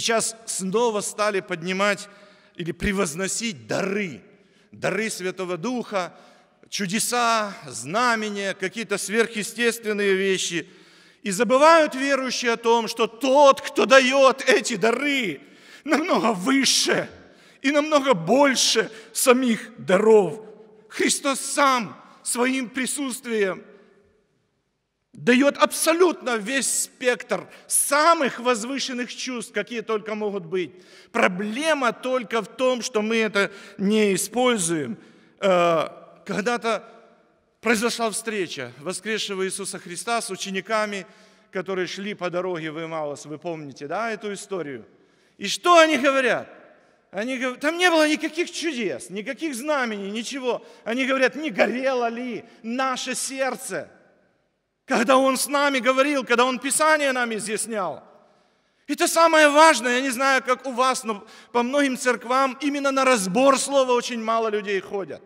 сейчас снова стали поднимать или превозносить дары, дары Святого Духа, чудеса, знамения, какие-то сверхъестественные вещи. И забывают верующие о том, что тот, кто дает эти дары, намного выше и намного больше самих даров. Христос сам своим присутствием – дает абсолютно весь спектр самых возвышенных чувств, какие только могут быть. Проблема только в том, что мы это не используем. Э, когда-то произошла встреча воскресшего Иисуса Христа с учениками, которые шли по дороге в Имаус. Вы помните, да, эту историю? И что они говорят? Они говорят, там не было никаких чудес, никаких знамений, ничего. Они говорят, не горело ли наше сердце – когда Он с нами говорил, когда Он Писание нам изъяснял. и Это самое важное, я не знаю, как у вас, но по многим церквам именно на разбор слова очень мало людей ходят.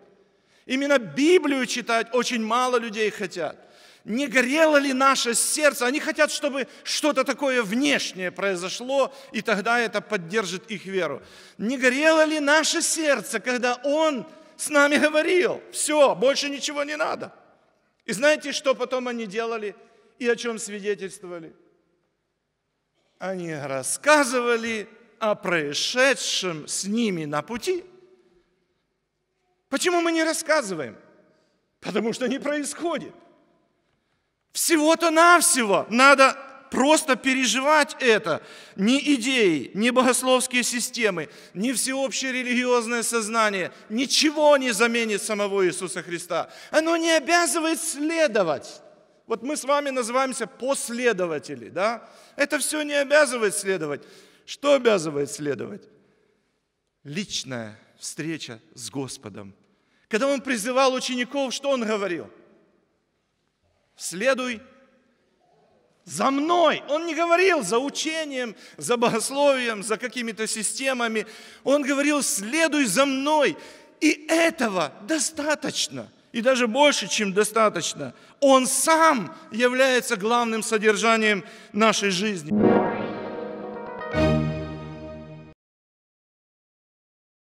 Именно Библию читать очень мало людей хотят. Не горело ли наше сердце? Они хотят, чтобы что-то такое внешнее произошло, и тогда это поддержит их веру. Не горело ли наше сердце, когда Он с нами говорил, все, больше ничего не надо – и знаете, что потом они делали и о чем свидетельствовали? Они рассказывали о происшедшем с ними на пути. Почему мы не рассказываем? Потому что не происходит. Всего-то навсего надо просто переживать это. Ни идеи, ни богословские системы, ни всеобщее религиозное сознание, ничего не заменит самого Иисуса Христа. Оно не обязывает следовать. Вот мы с вами называемся последователи, да? Это все не обязывает следовать. Что обязывает следовать? Личная встреча с Господом. Когда он призывал учеников, что он говорил? Следуй за мной. Он не говорил за учением, за богословием, за какими-то системами. Он говорил, следуй за мной. И этого достаточно. И даже больше, чем достаточно. Он сам является главным содержанием нашей жизни.